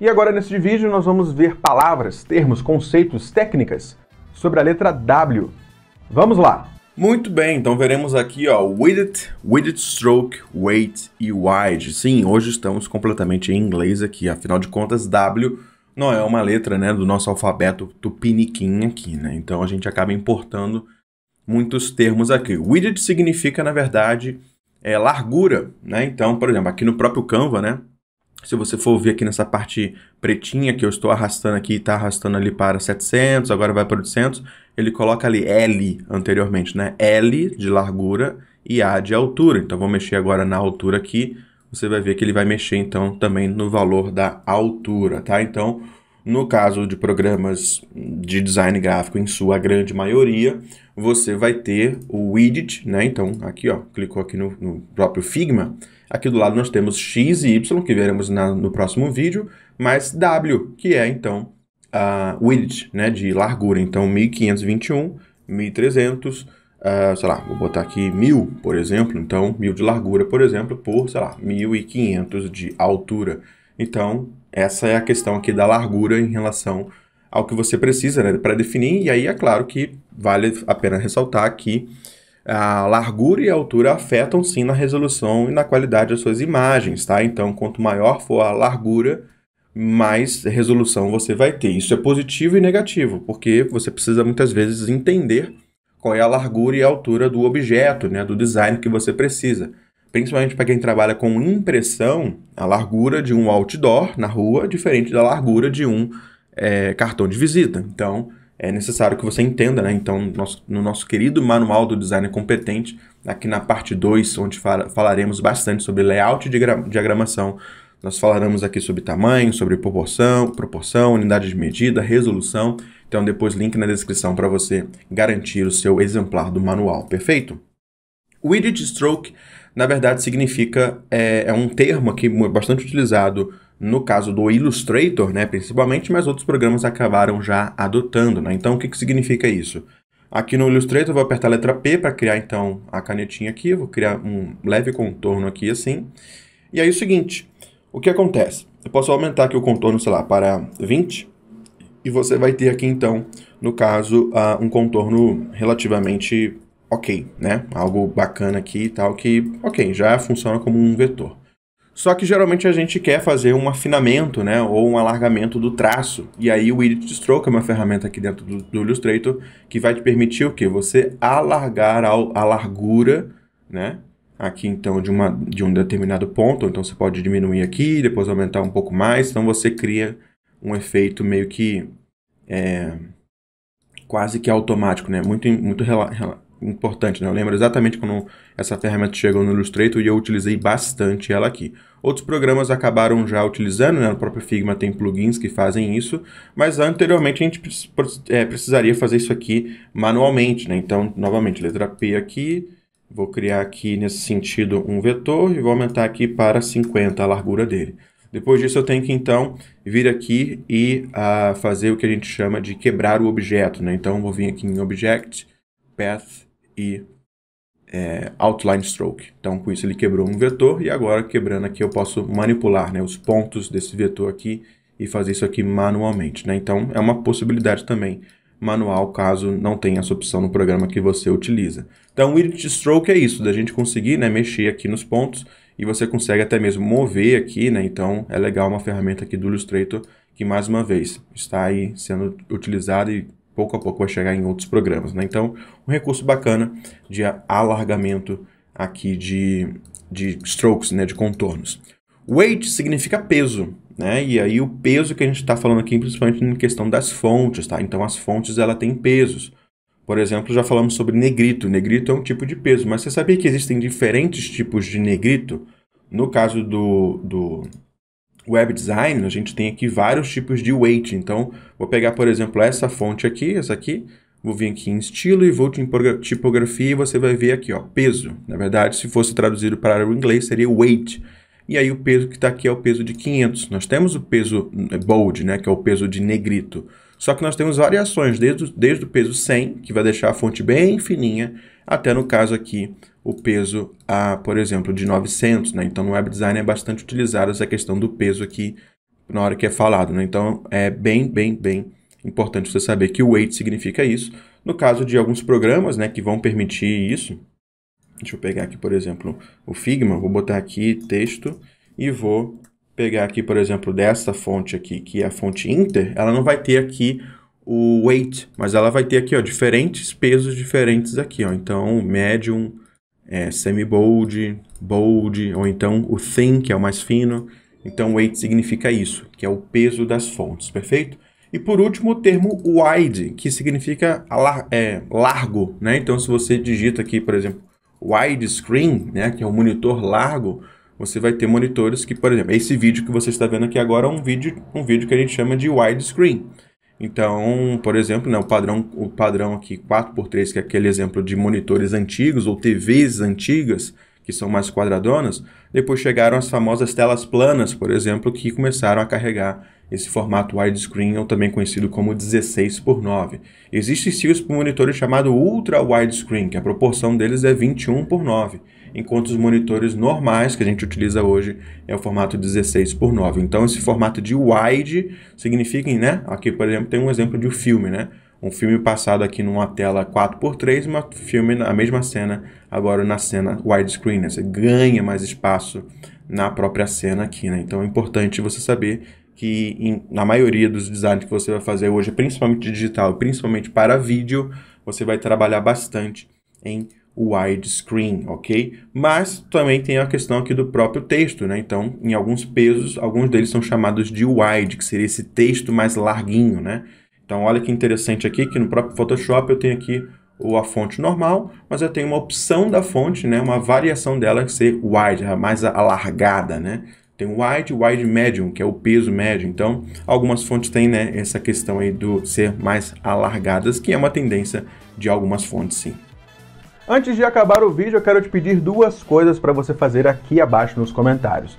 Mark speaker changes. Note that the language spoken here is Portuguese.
Speaker 1: E agora neste vídeo nós vamos ver palavras, termos, conceitos, técnicas sobre a letra W. Vamos lá! Muito bem, então veremos aqui ó, width, width stroke, weight e wide. Sim, hoje estamos completamente em inglês aqui, afinal de contas W não é uma letra né, do nosso alfabeto tupiniquim aqui, né? Então a gente acaba importando muitos termos aqui. Width significa, na verdade, é largura, né? Então, por exemplo, aqui no próprio Canva, né? se você for ouvir aqui nessa parte pretinha que eu estou arrastando aqui, está arrastando ali para 700, agora vai para 800, ele coloca ali L anteriormente, né? L de largura e A de altura. Então, vou mexer agora na altura aqui, você vai ver que ele vai mexer, então, também no valor da altura, tá? Então, no caso de programas de design gráfico, em sua grande maioria, você vai ter o widget, né? Então, aqui, ó, clicou aqui no, no próprio Figma. Aqui do lado nós temos X e Y, que veremos na, no próximo vídeo, mas W, que é, então, a widget, né? De largura. Então, 1521, 1300, Uh, sei lá, vou botar aqui mil, por exemplo, então mil de largura, por exemplo, por, sei lá, 1.500 de altura. Então, essa é a questão aqui da largura em relação ao que você precisa né, para definir, e aí é claro que vale a pena ressaltar que a largura e a altura afetam sim na resolução e na qualidade das suas imagens, tá? Então, quanto maior for a largura, mais resolução você vai ter. Isso é positivo e negativo, porque você precisa muitas vezes entender qual é a largura e a altura do objeto, né, do design que você precisa principalmente para quem trabalha com impressão, a largura de um outdoor na rua é diferente da largura de um é, cartão de visita. Então, é necessário que você entenda, né? Então, nosso, no nosso querido manual do designer competente, aqui na parte 2, onde fala, falaremos bastante sobre layout de diagramação, nós falaremos aqui sobre tamanho, sobre proporção, proporção, unidade de medida, resolução. Então, depois link na descrição para você garantir o seu exemplar do manual, perfeito? Widget Stroke, na verdade, significa, é, é um termo aqui bastante utilizado no caso do Illustrator, né, principalmente, mas outros programas acabaram já adotando. Né? Então, o que, que significa isso? Aqui no Illustrator, vou apertar a letra P para criar, então, a canetinha aqui. Vou criar um leve contorno aqui, assim. E aí, é o seguinte, o que acontece? Eu posso aumentar aqui o contorno, sei lá, para 20. E você vai ter aqui, então, no caso, uh, um contorno relativamente ok, né? Algo bacana aqui e tal que, ok, já funciona como um vetor. Só que geralmente a gente quer fazer um afinamento, né, ou um alargamento do traço. E aí o Edit Stroke é uma ferramenta aqui dentro do, do Illustrator que vai te permitir o que? Você alargar a, a largura, né, aqui então de, uma, de um determinado ponto. Então você pode diminuir aqui, depois aumentar um pouco mais. Então você cria um efeito meio que é, quase que automático, né, muito, muito rela, rela importante, né? Eu lembro exatamente quando essa ferramenta chegou no Illustrator e eu utilizei bastante ela aqui. Outros programas acabaram já utilizando, né? No próprio Figma tem plugins que fazem isso, mas anteriormente a gente é, precisaria fazer isso aqui manualmente, né? Então, novamente, letra P aqui, vou criar aqui nesse sentido um vetor e vou aumentar aqui para 50 a largura dele. Depois disso, eu tenho que, então, vir aqui e uh, fazer o que a gente chama de quebrar o objeto, né? Então, vou vir aqui em Object, Path, e é, outline stroke. Então, com isso ele quebrou um vetor e agora quebrando aqui eu posso manipular né, os pontos desse vetor aqui e fazer isso aqui manualmente. Né? Então, é uma possibilidade também manual caso não tenha essa opção no programa que você utiliza. Então, o Edit Stroke é isso, da gente conseguir né, mexer aqui nos pontos e você consegue até mesmo mover aqui, né? Então, é legal uma ferramenta aqui do Illustrator que, mais uma vez, está aí sendo utilizada e pouco a pouco vai chegar em outros programas. Né? Então, um recurso bacana de alargamento aqui de, de strokes, né? de contornos. Weight significa peso, né? E aí o peso que a gente está falando aqui, principalmente em questão das fontes, tá? Então as fontes ela tem pesos. Por exemplo, já falamos sobre negrito. Negrito é um tipo de peso, mas você sabia que existem diferentes tipos de negrito? No caso do, do web design, a gente tem aqui vários tipos de weight. Então, vou pegar, por exemplo, essa fonte aqui, essa aqui, vou vir aqui em estilo e vou tipografia e você vai ver aqui, ó, peso. Na verdade, se fosse traduzido para o inglês, seria weight. E aí o peso que está aqui é o peso de 500. Nós temos o peso eh, bold, né, que é o peso de negrito. Só que nós temos variações, desde, desde o peso 100, que vai deixar a fonte bem fininha, até no caso aqui o peso, a, por exemplo, de 900. Né? Então, no web design é bastante utilizada essa questão do peso aqui na hora que é falado. Né? Então, é bem, bem, bem importante você saber que o weight significa isso. No caso de alguns programas né, que vão permitir isso, deixa eu pegar aqui, por exemplo, o Figma, vou botar aqui texto e vou pegar aqui, por exemplo, dessa fonte aqui, que é a fonte Inter, ela não vai ter aqui o weight, mas ela vai ter aqui, ó, diferentes pesos diferentes aqui, ó. Então, medium, é, semi-bold, bold, ou então o thin, que é o mais fino. Então, weight significa isso, que é o peso das fontes, perfeito? E por último, o termo wide, que significa é, largo, né? Então, se você digita aqui, por exemplo, widescreen, né, que é um monitor largo, você vai ter monitores que, por exemplo, esse vídeo que você está vendo aqui agora é um vídeo, um vídeo que a gente chama de widescreen. Então, por exemplo, né, o, padrão, o padrão aqui 4x3, que é aquele exemplo de monitores antigos ou TVs antigas, que são mais quadradonas, depois chegaram as famosas telas planas, por exemplo, que começaram a carregar esse formato widescreen, ou também conhecido como 16 por 9. Existe sim para monitores chamado ultra widescreen, que a proporção deles é 21 por 9 enquanto os monitores normais que a gente utiliza hoje é o formato 16 por 9. Então esse formato de wide significa, né? Aqui, por exemplo, tem um exemplo de um filme, né? Um filme passado aqui numa tela 4x3, uma filme a mesma cena agora na cena widescreen, né? Você ganha mais espaço na própria cena aqui, né? Então é importante você saber que em, na maioria dos designs que você vai fazer hoje, principalmente digital, principalmente para vídeo, você vai trabalhar bastante em widescreen, ok? Mas também tem a questão aqui do próprio texto, né? Então, em alguns pesos, alguns deles são chamados de wide, que seria esse texto mais larguinho, né? Então, olha que interessante aqui que no próprio Photoshop eu tenho aqui ou a fonte normal, mas eu tenho uma opção da fonte, né? Uma variação dela que ser wide, mais alargada, né? Tem wide, wide medium, que é o peso médio. Então, algumas fontes têm né, essa questão aí do ser mais alargadas, que é uma tendência de algumas fontes, sim. Antes de acabar o vídeo, eu quero te pedir duas coisas para você fazer aqui abaixo nos comentários.